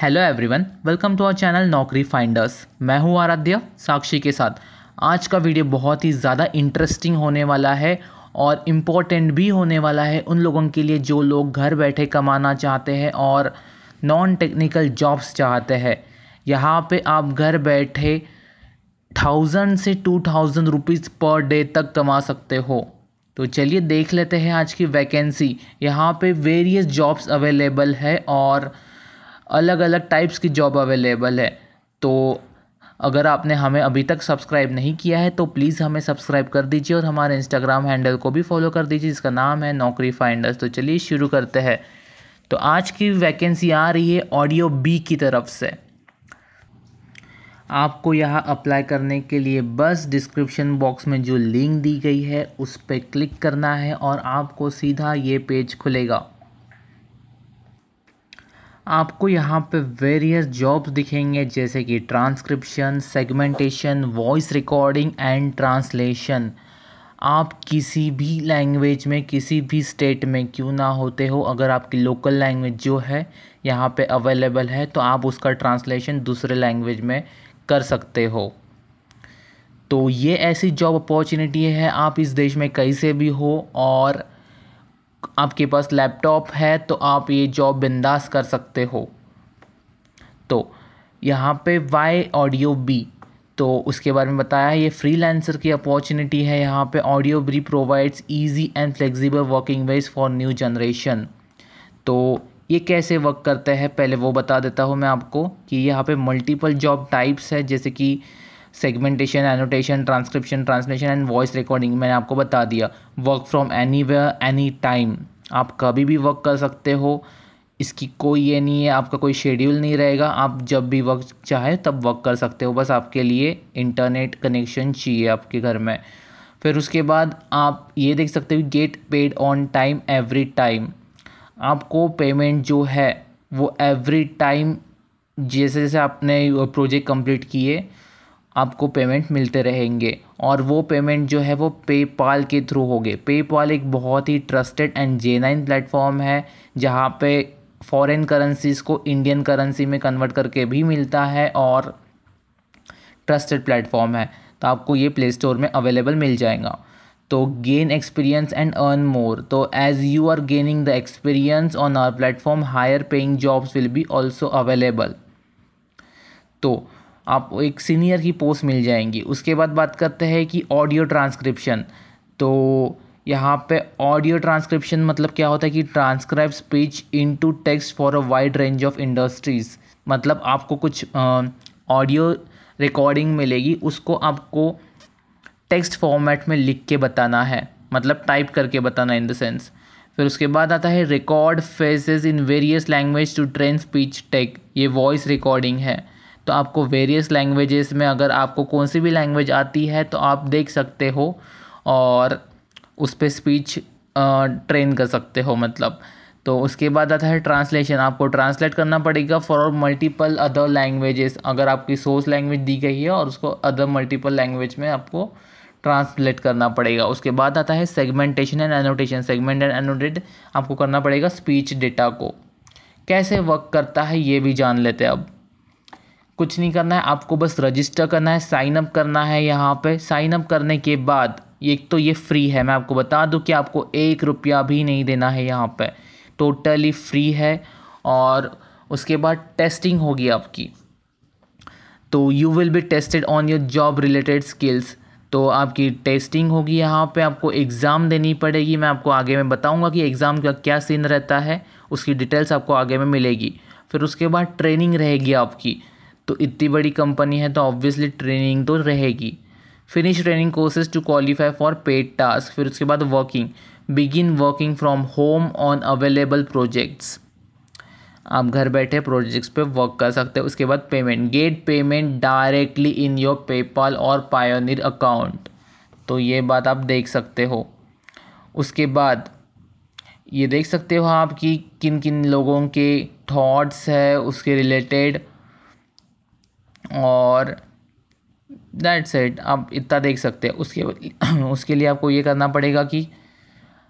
hello everyone welcome to our channel Naukri finders मैं हूं आराध्य साक्षी के साथ आज का वीडियो बहुत ही ज़्यादा इंटरेस्टिंग होने वाला है और इम्पोर्टेंट भी होने वाला है उन लोगों के लिए जो लोग घर बैठे कमाना चाहते हैं और नॉन टेक्निकल जॉब्स चाहते हैं यहाँ पे आप घर बैठे थाउजेंड से two thousand rupees per day तक कमा सकते हो तो चलिए देख लेते हैं आज की वैकेंसी यहाँ पे वेरियस जॉब्स अवेलेबल है और अलग अलग टाइप्स की जॉब अवेलेबल है तो अगर आपने हमें अभी तक सब्सक्राइब नहीं किया है तो प्लीज़ हमें सब्सक्राइब कर दीजिए और हमारे इंस्टाग्राम हैंडल को भी फॉलो कर दीजिए जिसका नाम है नौकरी फाइंडर्स तो चलिए शुरू करते हैं तो आज की वैकेंसी आ रही है ऑडियो बी की तरफ से आपको यहाँ अप्लाई करने के लिए बस डिस्क्रिप्शन बॉक्स में जो लिंक दी गई है उस पर क्लिक करना है और आपको सीधा ये पेज खुलेगा आपको यहाँ पे वेरियस जॉब्स दिखेंगे जैसे कि transcription segmentation voice recording and translation आप किसी भी लैंग्वेज में किसी भी स्टेट में क्यों ना होते हो अगर आपकी लोकल लैंग्वेज जो है यहाँ पे अवेलेबल है तो आप उसका ट्रांसलेशन दूसरे लैंग्वेज में कर सकते हो तो ये ऐसी जॉब अपॉर्चुनिटी है आप इस देश में कहीं से भी हो और आपके पास लैपटॉप है तो आप ये जॉब बिंदास कर सकते हो तो यहाँ पे वाई ऑडियो बी तो उसके बारे में बताया है ये फ्रीलांसर की अपॉर्चुनिटी है यहाँ पे audio bee provides easy and flexible working ways for new generation तो ये कैसे वर्क करते हैं पहले वो बता देता हूँ मैं आपको कि यहाँ पे मल्टीपल जॉब टाइप्स है जैसे कि segmentation annotation transcription translation and voice recording मैंने आपको बता दिया work from anywhere any time आप कभी भी वर्क कर सकते हो इसकी कोई ये नहीं है आपका कोई शेड्यूल नहीं रहेगा आप जब भी वर्क चाहे तब वर्क कर सकते हो बस आपके लिए इंटरनेट कनेक्शन चाहिए आपके घर में फिर उसके बाद आप ये देख सकते हो get paid on time every time आपको पेमेंट जो है वो एवरी टाइम जैसे जैसे आपने प्रोजेक्ट कंप्लीट किए आपको पेमेंट मिलते रहेंगे और वो पेमेंट जो है वो पेपाल के थ्रू होंगे पेपाल एक बहुत ही ट्रस्टेड एंड जेनाइन प्लेटफॉर्म है जहाँ पे फॉरेन करेंसीज़ को इंडियन करेंसी में कन्वर्ट करके भी मिलता है और ट्रस्टेड प्लेटफॉर्म है तो आपको ये प्ले स्टोर में अवेलेबल मिल जाएगा तो gain experience and earn more तो as you are gaining the experience on our platform higher paying jobs will be also available तो आप एक सीनियर की पोस्ट मिल जाएंगी उसके बाद बात करते हैं कि ऑडियो ट्रांसक्रिप्शन तो यहाँ पे ऑडियो ट्रांसक्रिप्शन मतलब क्या होता है कि transcribe speech into text for a wide range of industries मतलब आपको कुछ ऑडियो रिकॉर्डिंग मिलेगी उसको आपको टेक्स्ट फॉर्मेट में लिख के बताना है मतलब टाइप करके बताना इन द सेंस फिर उसके बाद आता है record phrases in various language to train speech tech ये वॉइस रिकॉर्डिंग है तो आपको वेरियस लैंग्वेजेस में अगर आपको कौन सी भी लैंग्वेज आती है तो आप देख सकते हो और उस पर स्पीच ट्रेन कर सकते हो मतलब तो उसके बाद आता है ट्रांसलेशन आपको ट्रांसलेट करना पड़ेगा फॉर मल्टीपल अदर लैंग्वेजेस अगर आपकी सोर्स लैंग्वेज दी गई है और उसको अदर मल्टीपल लैंग्वेज में आपको ट्रांसलेट करना पड़ेगा उसके बाद आता है segmentation and annotation segment and annotated आपको करना पड़ेगा स्पीच डेटा को कैसे वर्क करता है ये भी जान लेते हैं अब कुछ नहीं करना है आपको बस रजिस्टर करना है साइन अप करना है यहाँ पे साइन अप करने के बाद एक तो ये फ्री है मैं आपको बता दूँ कि आपको एक रुपया भी नहीं देना है यहाँ पे टोटली फ्री है और उसके बाद टेस्टिंग होगी आपकी तो you will be tested on your job related skills तो आपकी टेस्टिंग होगी यहाँ पे आपको एग्ज़ाम देनी पड़ेगी मैं आपको आगे में बताऊँगा कि एग्ज़ाम का क्या सीन रहता है उसकी डिटेल्स आपको आगे में मिलेगी फिर उसके बाद ट्रेनिंग रहेगी आपकी तो इतनी बड़ी कंपनी है तो ऑब्वियसली ट्रेनिंग तो रहेगी finish training courses to qualify for paid task फिर उसके बाद working begin working from home on available projects आप घर बैठे प्रोजेक्ट्स पे वर्क कर सकते हो उसके बाद payment get payment directly in your PayPal और पायोनियर अकाउंट तो ये बात आप देख सकते हो उसके बाद ये देख सकते हो आप कि किन किन लोगों के थॉट्स है उसके रिलेटेड और दैट्स इट आप इतना देख सकते हैं उसके उसके लिए आपको ये करना पड़ेगा कि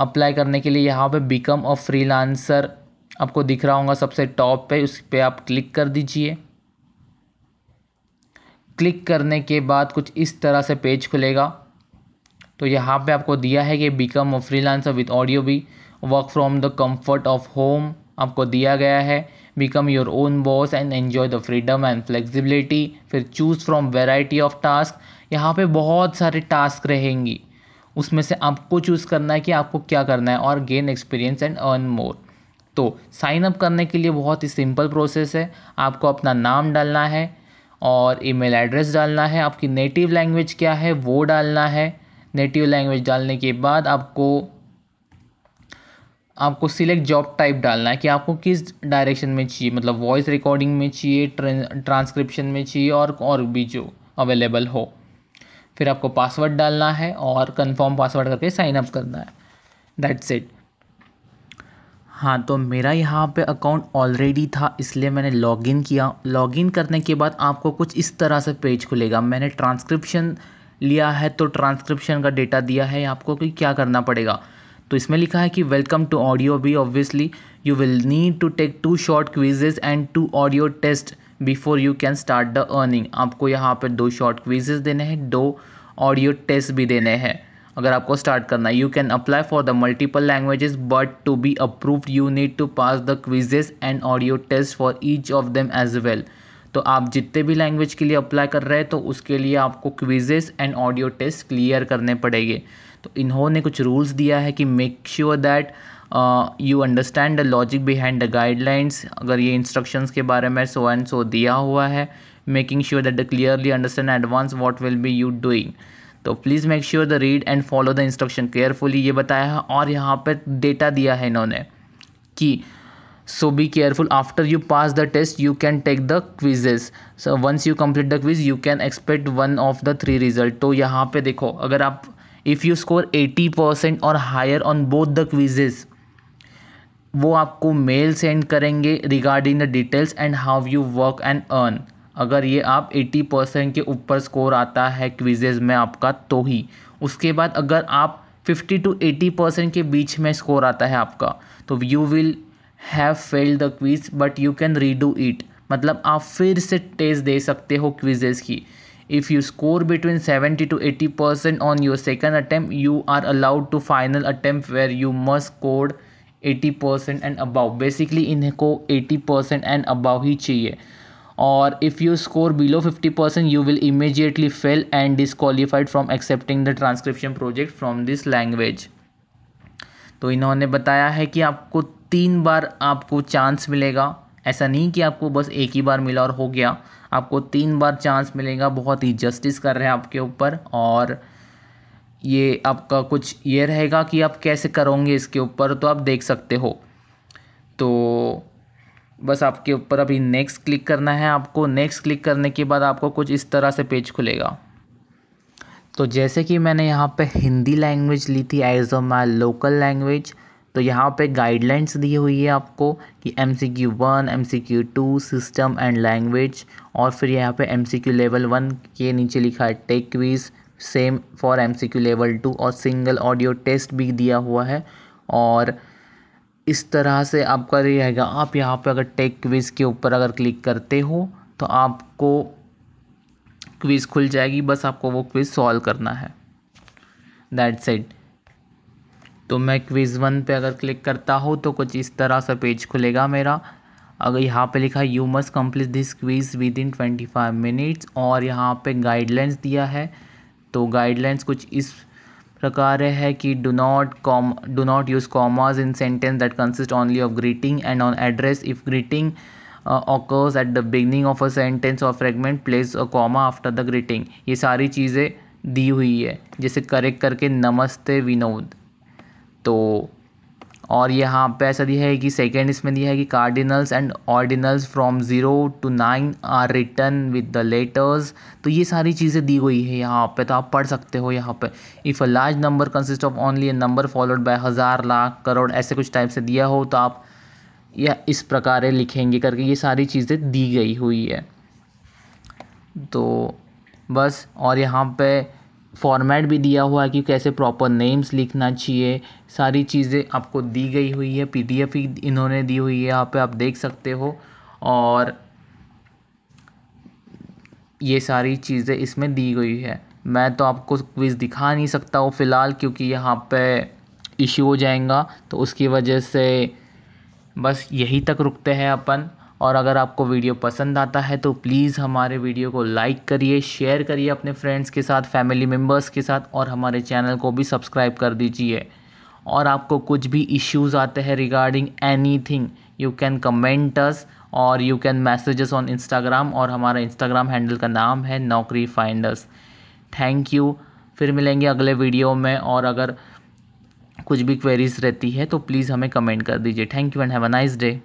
अप्लाई करने के लिए यहाँ पे बिकम अ फ्रीलांसर आपको दिख रहा होगा सबसे टॉप पे उस पर आप क्लिक कर दीजिए क्लिक करने के बाद कुछ इस तरह से पेज खुलेगा तो यहाँ पे आपको दिया है कि become a freelancer with audio bee work from the comfort of home आपको दिया गया है become your own boss and enjoy the freedom and flexibility फिर choose from variety of task यहाँ पे बहुत सारे टास्क रहेंगी उसमें से आपको चूज़ करना है कि आपको क्या करना है और gain experience and earn more तो साइन अप करने के लिए बहुत ही सिंपल प्रोसेस है आपको अपना नाम डालना है और ईमेल एड्रेस डालना है आपकी नेटिव लैंग्वेज क्या है वो डालना है नेटिव लैंग्वेज डालने के बाद आपको आपको सिलेक्ट जॉब टाइप डालना है कि आपको किस डायरेक्शन में चाहिए मतलब वॉइस रिकॉर्डिंग में चाहिए ट्रांसक्रिप्शन में चाहिए और और भी जो अवेलेबल हो फिर आपको पासवर्ड डालना है और कंफर्म पासवर्ड करके साइन अप करना है दैट्स इट हाँ तो मेरा यहाँ पे अकाउंट ऑलरेडी था इसलिए मैंने लॉगिन किया लॉगिन करने के बाद आपको कुछ इस तरह से पेज खुलेगा मैंने ट्रांसक्रिप्शन लिया है तो ट्रांसक्रिप्शन का डेटा दिया है आपको कि क्या करना पड़ेगा तो इसमें लिखा है कि welcome to audio bee obviously you will need to take two short quizzes and two audio test before you can start the earning आपको यहाँ पर दो शॉर्ट क्विजेज देने हैं दो ऑडियो टेस्ट भी देने हैं अगर आपको स्टार्ट करना है you can apply for the multiple languages but to be approved you need to pass the quizzes and audio test for each of them as well तो आप जितने भी लैंग्वेज के लिए अप्लाई कर रहे हैं तो उसके लिए आपको quizzes and audio test clear करने पड़ेंगे तो इन्होंने कुछ रूल्स दिया है कि make sure that you understand the logic behind the guidelines अगर ये इंस्ट्रक्शंस के बारे में सो एंड सो दिया हुआ है making sure that the clearly understand advance what will be you doing तो please make sure the read and follow the instruction carefully ये बताया है और यहाँ पर डेटा दिया है इन्होंने कि so be careful after you pass the test you can take the quizzes so once you complete the quiz you can expect one of the three result तो यहाँ पे देखो अगर आप if you score eighty percent और higher on both the quizzes वो आपको mail send करेंगे regarding the details and how you work and earn अगर ये आप एट्टी परसेंट के ऊपर स्कोर आता है क्विजेज में आपका तो ही उसके बाद अगर आप फिफ्टी टू एटी परसेंट के बीच में स्कोर आता है आपका तो you will have failed the quiz but you can redo it मतलब आप फिर से टेस्ट दे सकते हो क्विजेज की if you score between 70 to 80 percent on your second attempt you are allowed to final attempt where you must score 80 percent and above basically इनको 80 percent and above ही चाहिए और if you score below 50 percent you will immediately fail and disqualified from accepting the transcription project from this language तो इन्होंने बताया है कि आपको तीन बार आपको चांस मिलेगा ऐसा नहीं कि आपको बस एक ही बार मिला और हो गया आपको तीन बार चांस मिलेगा बहुत ही जस्टिस कर रहे हैं आपके ऊपर और ये आपका कुछ ये रहेगा कि आप कैसे करोगे इसके ऊपर तो आप देख सकते हो तो बस आपके ऊपर अभी नेक्स्ट क्लिक करना है आपको नेक्स्ट क्लिक करने के बाद आपको कुछ इस तरह से पेज खुलेगा तो जैसे कि मैंने यहाँ पे हिंदी लैंग्वेज ली थी as a my local language तो यहाँ पे गाइडलाइंस दी हुई है आपको कि M C Q one M C Q two system and language और फिर यहाँ पे M C Q level one के नीचे लिखा है take quiz same for M C Q level two और सिंगल ऑडियो टेस्ट भी दिया हुआ है और इस तरह से आपका रहेगा आप यहाँ पे अगर टेक क्विज़ के ऊपर अगर क्लिक करते हो तो आपको क्विज़ खुल जाएगी बस आपको वो क्विज़ सॉल्व करना है दैट्स इट तो मैं क्विज़ वन पे अगर क्लिक करता हूँ तो कुछ इस तरह सा पेज खुलेगा मेरा अगर यहाँ पे लिखा है you must complete this quiz within twenty five minutes और यहाँ पे गाइडलाइंस दिया है तो गाइडलाइंस कुछ इस प्रकार है कि do not com do not use commas in sentence that consist only of greeting and on address if greeting occurs at the beginning of a sentence और fragment place a comma after the greeting ये सारी चीज़ें दी हुई है जैसे correct करके नमस्ते विनोद तो और यहाँ पे ऐसा दिया है कि सेकेंड इसमें दिया है कि cardinals and ordinals from zero to nine are return with the letters तो ये सारी चीज़ें दी गई है यहाँ पे तो आप पढ़ सकते हो यहाँ पे if a large number consist of only a number followed by hazaar lakh crore ऐसे कुछ टाइप से दिया हो तो आप या इस प्रकार लिखेंगे करके ये सारी चीज़ें दी गई हुई है तो बस और यहाँ पर फॉर्मेट भी दिया हुआ है कि कैसे प्रॉपर नेम्स लिखना चाहिए सारी चीज़ें आपको दी गई हुई है पीडीएफ ही इन्होंने दी हुई है यहाँ पे आप देख सकते हो और ये सारी चीज़ें इसमें दी गई है मैं तो आपको क्विज़ दिखा नहीं सकता हूँ फ़िलहाल क्योंकि यहाँ पे इश्यू हो जाएगा तो उसकी वजह से बस यही तक रुकते हैं अपन और अगर आपको वीडियो पसंद आता है तो प्लीज़ हमारे वीडियो को लाइक करिए शेयर करिए अपने फ्रेंड्स के साथ फैमिली मेम्बर्स के साथ और हमारे चैनल को भी सब्सक्राइब कर दीजिए और आपको कुछ भी इश्यूज़ आते हैं regarding anything you can comment us और you can messages on Instagram और हमारा इंस्टाग्राम हैंडल का नाम है नौकरी फाइंडर्स थैंक यू फिर मिलेंगे अगले वीडियो में और अगर कुछ भी क्वेरीज रहती है तो प्लीज़ हमें कमेंट कर दीजिए thank you and have a nice day